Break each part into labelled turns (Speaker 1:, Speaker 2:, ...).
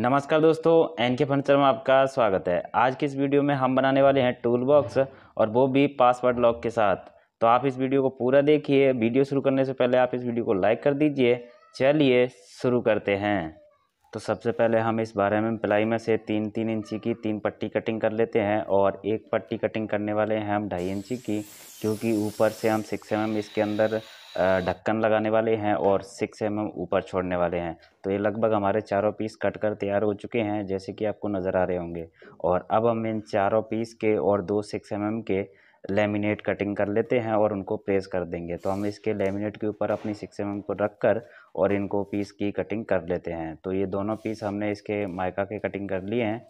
Speaker 1: नमस्कार दोस्तों एन के फर्नीचर में आपका स्वागत है आज की इस वीडियो में हम बनाने वाले हैं टूल बॉक्स और वो भी पासवर्ड लॉक के साथ तो आप इस वीडियो को पूरा देखिए वीडियो शुरू करने से पहले आप इस वीडियो को लाइक कर दीजिए चलिए शुरू करते हैं तो सबसे पहले हम इस बारह में प्लाई में से तीन तीन इंची की तीन पट्टी कटिंग कर लेते हैं और एक पट्टी कटिंग करने वाले हैं हम ढाई इंची की क्योंकि ऊपर से हम सिक्स एम mm इसके अंदर ढक्कन लगाने वाले हैं और सिक्स एम एम ऊपर छोड़ने वाले हैं तो ये लगभग हमारे चारों पीस कट कर तैयार हो चुके हैं जैसे कि आपको नज़र आ रहे होंगे और अब हम इन चारों पीस के और दो सिक्स एम एम के लेमिनेट कटिंग कर लेते हैं और उनको प्रेस कर देंगे तो हम इसके लेमिनेट के ऊपर अपनी सिक्स एम को रख कर और इनको पीस की कटिंग कर लेते हैं तो ये दोनों पीस हमने इसके मायका के कटिंग कर लिए हैं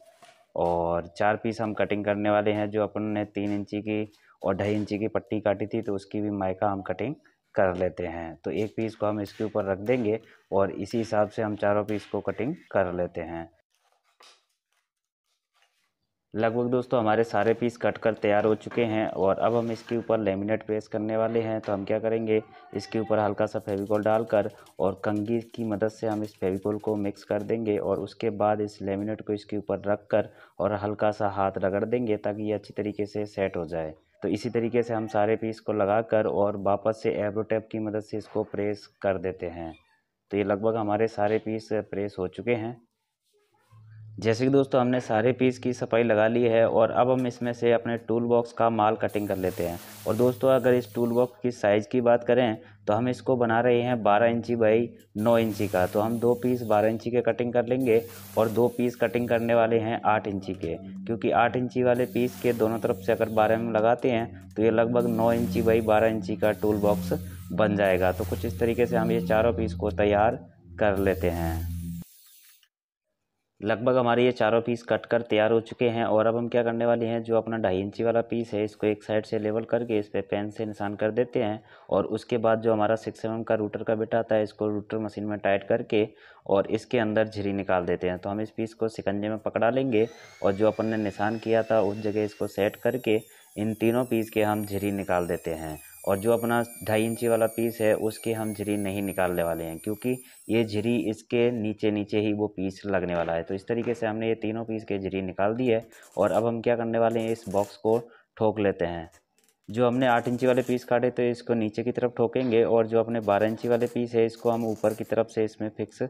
Speaker 1: और चार पीस हम कटिंग करने वाले हैं जो अपन ने तीन इंची की और ढाई इंची की पट्टी काटी थी तो उसकी भी मायका हम कटिंग कर लेते हैं तो एक पीस को हम इसके ऊपर रख देंगे और इसी हिसाब से हम चारों पीस को कटिंग कर लेते हैं लगभग दोस्तों हमारे सारे पीस कट कर तैयार हो चुके हैं और अब हम इसके ऊपर लेमिनेट प्रेस करने वाले हैं तो हम क्या करेंगे इसके ऊपर हल्का सा फेविकोल डालकर और कंगी की मदद से हम इस फेविकोल को मिक्स कर देंगे और उसके बाद इस लेमिनेट को इसके ऊपर रख कर और हल्का सा हाथ रगड़ देंगे ताकि ये अच्छी तरीके से सेट हो जाए तो इसी तरीके से हम सारे पीस को लगा कर और वापस से एब्रो टैप की मदद से इसको प्रेस कर देते हैं तो ये लगभग हमारे सारे पीस प्रेस हो चुके हैं जैसे कि दोस्तों हमने सारे पीस की सफाई लगा ली है और अब हम इसमें से अपने टूल बॉक्स का माल कटिंग कर लेते हैं और दोस्तों अगर इस टूल बॉक्स की साइज़ की बात करें तो हम इसको बना रहे हैं 12 इंची बाई 9 इंची का तो हम दो पीस 12 इंची के कटिंग कर लेंगे और दो पीस कटिंग करने वाले हैं आठ इंची के क्योंकि आठ इंची वाले पीस के दोनों तरफ से अगर बारह में लगाते हैं तो ये लगभग नौ इंची बाई बारह इंची का टूल बॉक्स बन जाएगा तो कुछ इस तरीके से हम ये चारों पीस को तैयार कर लेते हैं लगभग हमारे ये चारों पीस कट कर तैयार हो चुके हैं और अब हम क्या करने वाले हैं जो अपना ढाई इंची वाला पीस है इसको एक साइड से लेवल करके इस पर पेन से निशान कर देते हैं और उसके बाद जो हमारा सिक्स एम का रूटर का बेटा आता है इसको रूटर मशीन में टाइट करके और इसके अंदर झिरी निकाल देते हैं तो हम इस पीस को सिकंजे में पकड़ा लेंगे और जो अपन ने निशान किया था उस जगह इसको सेट करके इन तीनों पीस के हम झिरी निकाल देते हैं और जो अपना ढाई इंची वाला पीस है उसकी हम झिरी नहीं निकालने वाले हैं क्योंकि ये झिरी इसके नीचे नीचे ही वो पीस लगने वाला है तो इस तरीके से हमने ये तीनों पीस के झिरी निकाल दी है और अब हम क्या करने वाले हैं इस बॉक्स को ठोक लेते हैं जो हमने आठ इंची वाले पीस काटे तो इसको नीचे की तरफ ठोकेंगे और जो अपने बारह इंची वाले पीस है इसको हम ऊपर की तरफ से इसमें फिक्स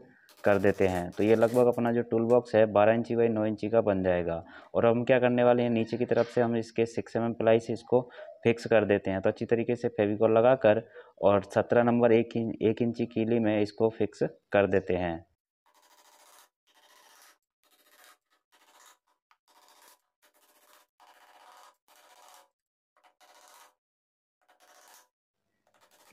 Speaker 1: कर देते हैं तो ये लगभग अपना जो टूल बॉक्स है बारह इंची बाई नौ इंची का बन जाएगा और हम क्या करने वाले हैं नीचे की तरफ से हम इसके सिक्स एम एम प्लाई से इसको फिक्स कर देते हैं तो अच्छी तरीके से फेविकॉल लगा कर और सत्रह नंबर एक एक इंची कीली में इसको फिक्स कर देते हैं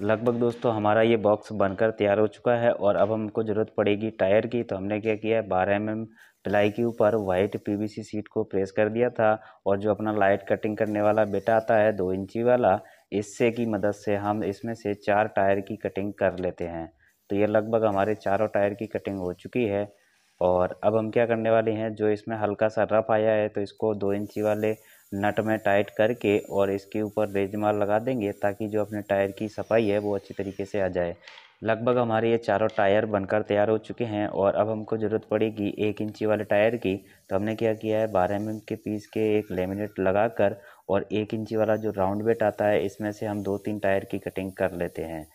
Speaker 1: लगभग दोस्तों हमारा ये बॉक्स बनकर तैयार हो चुका है और अब हमको ज़रूरत पड़ेगी टायर की तो हमने क्या किया है बारह एम एम प्लाई के ऊपर वाइट पीवीसी सीट को प्रेस कर दिया था और जो अपना लाइट कटिंग करने वाला बेटा आता है दो इंची वाला इससे की मदद से हम इसमें से चार टायर की कटिंग कर लेते हैं तो ये लगभग हमारे चारों टायर की कटिंग हो चुकी है और अब हम क्या करने वाले हैं जो इसमें हल्का सा रफ आया है तो इसको दो इंची वाले नट में टाइट करके और इसके ऊपर रेजमार लगा देंगे ताकि जो अपने टायर की सफाई है वो अच्छी तरीके से आ जाए लगभग हमारे ये चारों टायर बनकर तैयार हो चुके हैं और अब हमको ज़रूरत पड़ेगी एक इंची वाले टायर की तो हमने क्या किया है बारह एम mm के पीस के एक लेमिनेट लगाकर और एक इंची वाला जो राउंड बेट आता है इसमें से हम दो तीन टायर की कटिंग कर लेते हैं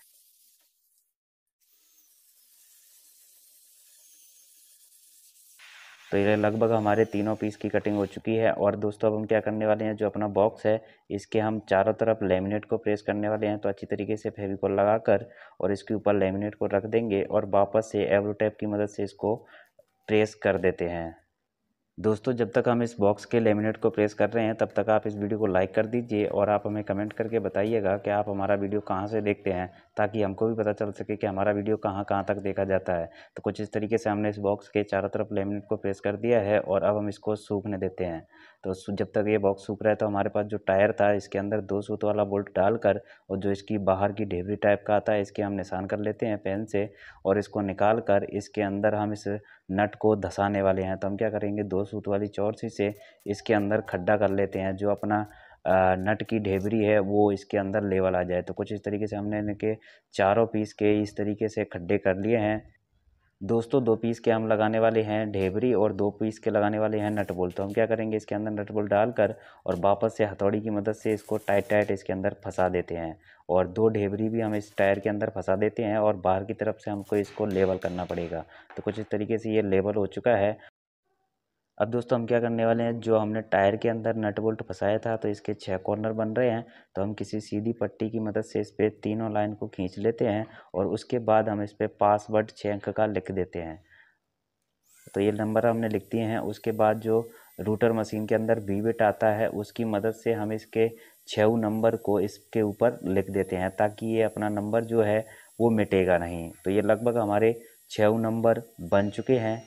Speaker 1: तो ये लगभग हमारे तीनों पीस की कटिंग हो चुकी है और दोस्तों अब हम क्या करने वाले हैं जो अपना बॉक्स है इसके हम चारों तरफ लेमिनेट को प्रेस करने वाले हैं तो अच्छी तरीके से फेविकॉल लगाकर और इसके ऊपर लेमिनेट को रख देंगे और वापस से एवरो टैप की मदद से इसको प्रेस कर देते हैं दोस्तों जब तक हम इस बॉक्स के लेमिनेट को प्रेस कर रहे हैं तब तक आप इस वीडियो को लाइक कर दीजिए और आप हमें कमेंट करके बताइएगा कि आप हमारा वीडियो कहाँ से देखते हैं ताकि हमको भी पता चल सके कि हमारा वीडियो कहाँ कहाँ तक देखा जाता है तो कुछ इस तरीके से हमने इस बॉक्स के चारों तरफ लेमिनेट को प्रेस कर दिया है और अब हम इसको सूखने देते हैं तो जब तक ये बॉक्स सूख रहा है तो हमारे पास जो टायर था इसके अंदर दो सूत वाला बोल्ट डालकर और जो इसकी बाहर की ढेबरी टाइप का आता है इसके हम निशान कर लेते हैं पेन से और इसको निकाल कर इसके अंदर हम इस नट को धसाने वाले हैं तो हम क्या करेंगे दो सूत वाली चौरसी से इसके अंदर खड्डा कर लेते हैं जो अपना नट की ढेबरी है वो इसके अंदर लेवल आ जाए तो कुछ इस तरीके से हमने इनके चारों पीस के इस तरीके से खड्डे कर लिए हैं दोस्तों दो पीस के हम लगाने वाले हैं ढेबरी और दो पीस के लगाने वाले हैं नटबोल तो हम क्या करेंगे इसके अंदर नटबोल डालकर और वापस से हथौड़ी की मदद से इसको टाइट टाइट इसके अंदर फंसा देते हैं और दो ढेबरी भी हम इस टायर के अंदर फंसा देते हैं और बाहर की तरफ से हमको इसको लेबल करना पड़ेगा तो कुछ इस तरीके से ये लेबल हो चुका है अब दोस्तों हम क्या करने वाले हैं जो हमने टायर के अंदर नट बोल्ट फंसाया था तो इसके छः कॉर्नर बन रहे हैं तो हम किसी सीधी पट्टी की मदद से इस पर तीनों लाइन को खींच लेते हैं और उसके बाद हम इस पर पासवर्ड छः अंक का लिख देते हैं तो ये नंबर हमने लिख दिए हैं उसके बाद जो रूटर मशीन के अंदर बीबिट आता है उसकी मदद से हम इसके छऊ नंबर को इसके ऊपर लिख देते हैं ताकि ये अपना नंबर जो है वो मिटेगा नहीं तो ये लगभग हमारे छऊ नंबर बन चुके हैं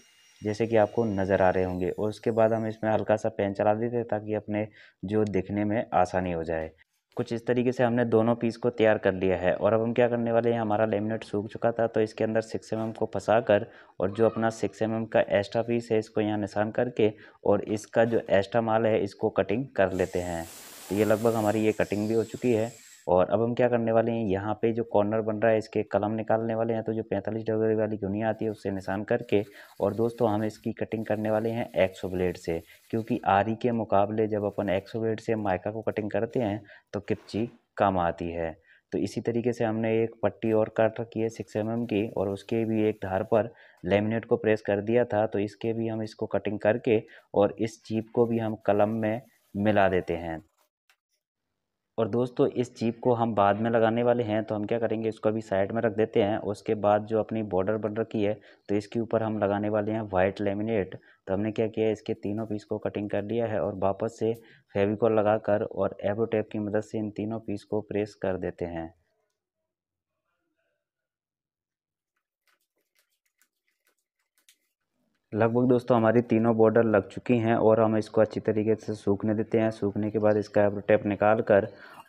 Speaker 1: जैसे कि आपको नज़र आ रहे होंगे और उसके बाद हम इसमें हल्का सा पेन चला देते हैं ताकि अपने जो दिखने में आसानी हो जाए कुछ इस तरीके से हमने दोनों पीस को तैयार कर लिया है और अब हम क्या करने वाले हैं हमारा लेमिनेट सूख चुका था तो इसके अंदर सिक्स एम mm को फंसा कर और जो अपना सिक्स एम mm का एक्स्ट्रा पीस है इसको यहाँ निशान करके और इसका जो एक्स्ट्रा माल है इसको कटिंग कर लेते हैं तो ये लगभग हमारी ये कटिंग भी हो चुकी है और अब हम क्या करने वाले हैं यहाँ पे जो कॉर्नर बन रहा है इसके कलम निकालने वाले हैं तो जो पैंतालीस डिग्री वाली गुनिया आती है उससे निशान करके और दोस्तों हम इसकी कटिंग करने वाले हैं एक्सो ब्लेड से क्योंकि आरी के मुकाबले जब अपन एक्सो ब्लेड से माइका को कटिंग करते हैं तो किपची कम आती है तो इसी तरीके से हमने एक पट्टी और काट रखी है सिक्स एम mm की और उसके भी एक धार पर लेमिनेट को प्रेस कर दिया था तो इसके भी हम इसको कटिंग करके और इस चीप को भी हम कलम में मिला देते हैं और दोस्तों इस चीप को हम बाद में लगाने वाले हैं तो हम क्या करेंगे इसको अभी साइड में रख देते हैं उसके बाद जो अपनी बॉर्डर बन रखी है तो इसके ऊपर हम लगाने वाले हैं वाइट लेमिनेट तो हमने क्या किया इसके तीनों पीस को कटिंग कर लिया है और वापस से फेविकॉल कर और एबो की मदद से इन तीनों पीस को प्रेस कर देते हैं लगभग दोस्तों हमारी तीनों बॉर्डर लग चुकी हैं और हम इसको अच्छी तरीके से सूखने देते हैं सूखने के बाद इसका एब्रो टेप निकाल कर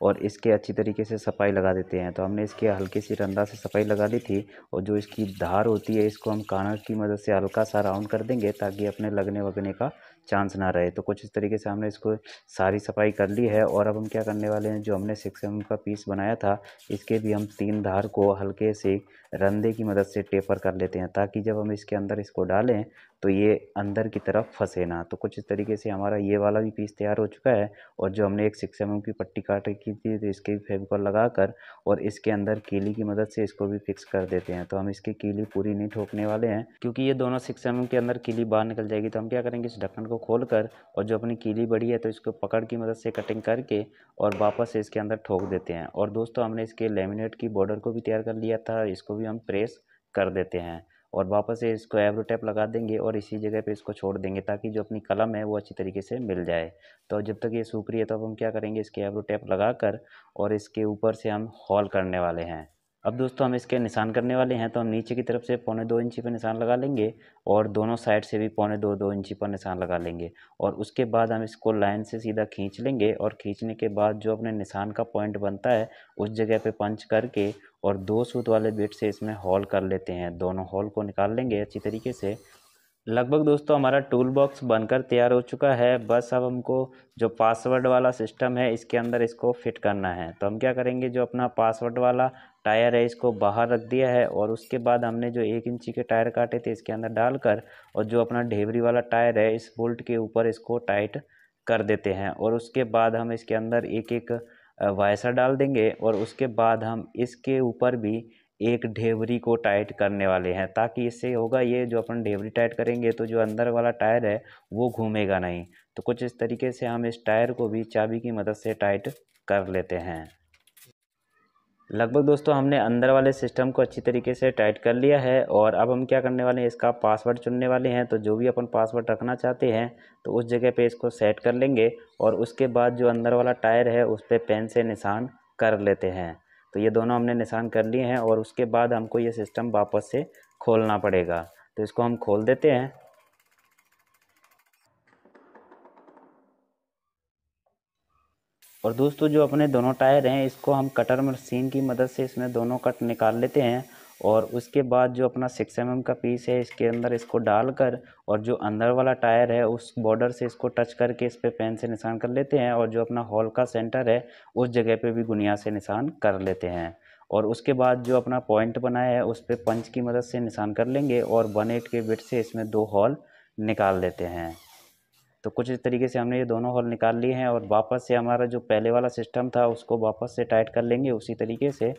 Speaker 1: और इसके अच्छी तरीके से सफाई लगा देते हैं तो हमने इसकी हल्की सी रंदा से सफाई लगा दी थी और जो इसकी धार होती है इसको हम काना की मदद से हल्का सा राउंड कर देंगे ताकि अपने लगने वगने का चांस ना रहे तो कुछ इस तरीके से हमने इसको सारी सफाई कर ली है और अब हम क्या करने वाले हैं जो हमने सिक्स एम का पीस बनाया था इसके भी हम तीन धार को हल्के से रंधे की मदद से टेपर कर लेते हैं ताकि जब हम इसके अंदर इसको डालें तो ये अंदर की तरफ फंसे ना तो कुछ इस तरीके से हमारा ये वाला भी पीस तैयार हो चुका है और जो हमने एक सिक्स एम mm की पट्टी काट रखी थी तो इसके भी फेविकॉल लगा कर और इसके अंदर कीली की मदद से इसको भी फिक्स कर देते हैं तो हम इसकी कीली पूरी नहीं ठोकने वाले हैं क्योंकि ये दोनों सिक्स एम mm के अंदर कीली बाहर निकल जाएगी तो हम क्या करेंगे इस ढक्कन को खोल कर और जो अपनी कीली बड़ी है तो इसको पकड़ की मदद से कटिंग करके और वापस इसके अंदर ठोक देते हैं और दोस्तों हमने इसके लेमिनेट की बॉर्डर को भी तैयार कर लिया था इसको भी हम प्रेस कर देते हैं और वापस से इसको एवरो टैप लगा देंगे और इसी जगह पे इसको छोड़ देंगे ताकि जो अपनी कलम है वो अच्छी तरीके से मिल जाए तो जब तक ये सूख रही है तब तो हम क्या करेंगे इसके एवरो टैप लगा कर और इसके ऊपर से हम हॉल करने वाले हैं अब दोस्तों हम इसके निशान करने वाले हैं तो हम नीचे की तरफ से पौने दो इंची पर निशान लगा लेंगे और दोनों साइड से भी पौने दो दो इंची पर निशान लगा लेंगे और उसके बाद हम इसको लाइन से सीधा खींच लेंगे और खींचने के बाद जो अपने निशान का पॉइंट बनता है उस जगह पे पंच करके और दो सूत वाले बेट से इसमें हॉल कर लेते हैं दोनों हॉल को निकाल लेंगे अच्छी तरीके से लगभग दोस्तों हमारा टूल बॉक्स बनकर तैयार हो चुका है बस अब हमको जो पासवर्ड वाला सिस्टम है इसके अंदर इसको फिट करना है तो हम क्या करेंगे जो अपना पासवर्ड वाला टायर है इसको बाहर रख दिया है और उसके बाद हमने जो एक इंची के टायर काटे थे इसके अंदर डालकर और जो अपना ढेबरी वाला टायर है इस बोल्ट के ऊपर इसको टाइट कर देते हैं और उसके बाद हम इसके अंदर एक एक वायसा डाल देंगे और उसके बाद हम इसके ऊपर भी एक ढेवरी को टाइट करने वाले हैं ताकि इससे होगा ये जो अपन ढेवरी टाइट करेंगे तो जो अंदर वाला टायर है वो घूमेगा नहीं तो कुछ इस तरीके से हम इस टायर को भी चाबी की मदद से टाइट कर लेते हैं लगभग दोस्तों हमने अंदर वाले सिस्टम को अच्छी तरीके से टाइट कर लिया है और अब हम क्या करने वाले हैं इसका पासवर्ड चुनने वाले हैं तो जो भी अपन पासवर्ड रखना चाहते हैं तो उस जगह पे इसको सेट कर लेंगे और उसके बाद जो अंदर वाला टायर है उस पर पेन से निशान कर लेते हैं तो ये दोनों हमने निशान कर लिए हैं और उसके बाद हमको ये सिस्टम वापस से खोलना पड़ेगा तो इसको हम खोल देते हैं और दोस्तों जो अपने दोनों टायर हैं इसको हम कटर मशीन की मदद से इसमें दोनों कट निकाल लेते हैं और उसके बाद जो अपना सिक्स एम का पीस है इसके अंदर इसको डालकर और जो अंदर वाला टायर है उस बॉर्डर से इसको टच करके इस पर पेन से निशान कर लेते हैं और जो अपना हॉल का सेंटर है उस जगह पे भी गुनिया से निशान कर लेते हैं और उसके बाद जो अपना पॉइंट बनाया है उस पर पंच की मदद से निशान कर लेंगे और वन एट के बिट से इसमें दो हॉल निकाल देते हैं तो कुछ इस तरीके से हमने ये दोनों हॉल निकाल लिए हैं और वापस से हमारा जो पहले वाला सिस्टम था उसको वापस से टाइट कर लेंगे उसी तरीके से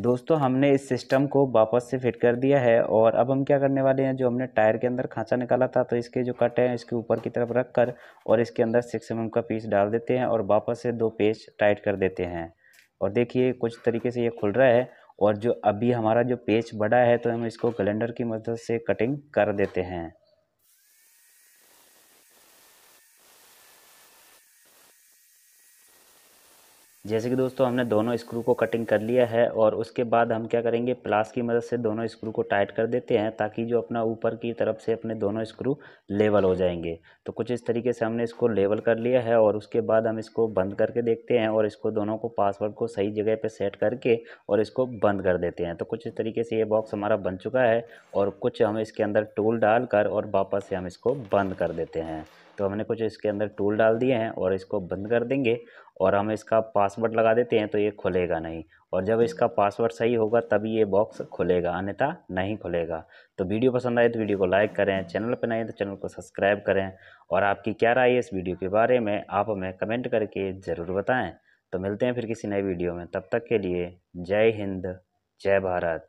Speaker 1: दोस्तों हमने इस सिस्टम को वापस से फिट कर दिया है और अब हम क्या करने वाले हैं जो हमने टायर के अंदर खांचा निकाला था तो इसके जो कट हैं इसके ऊपर की तरफ रख कर और इसके अंदर सिक्स एम mm का पीस डाल देते हैं और वापस से दो पेज टाइट कर देते हैं और देखिए कुछ तरीके से ये खुल रहा है और जो अभी हमारा जो पेज बड़ा है तो हम इसको कैलेंडर की मदद से कटिंग कर देते हैं जैसे कि दोस्तों हमने दोनों स्क्रू को कटिंग कर लिया है और उसके बाद हम क्या करेंगे प्लास की मदद से दोनों स्क्रू को टाइट कर देते हैं ताकि जो अपना ऊपर की तरफ से अपने दोनों स्क्रू लेवल हो जाएंगे तो कुछ इस तरीके से हमने इसको लेवल कर लिया है और उसके बाद हम इसको बंद करके देखते हैं और इसको दोनों को पासवर्ड को सही जगह पर सेट करके और इसको बंद कर देते हैं तो कुछ इस तरीके से ये बॉक्स हमारा बन चुका है और कुछ हम इसके अंदर टूल डालकर और वापस से हम इसको बंद कर देते हैं तो हमने कुछ इसके अंदर टूल डाल दिए हैं और इसको बंद कर देंगे और हम इसका पासवर्ड लगा देते हैं तो ये खुलेगा नहीं और जब इसका पासवर्ड सही होगा तभी ये बॉक्स खुलेगा अन्यथा नहीं खुलेगा तो वीडियो पसंद आए तो वीडियो को लाइक करें चैनल पर नहीं तो चैनल को सब्सक्राइब करें और आपकी क्या राय है इस वीडियो के बारे में आप हमें कमेंट करके ज़रूर बताएँ तो मिलते हैं फिर किसी नए वीडियो में तब तक के लिए जय हिंद जय भारत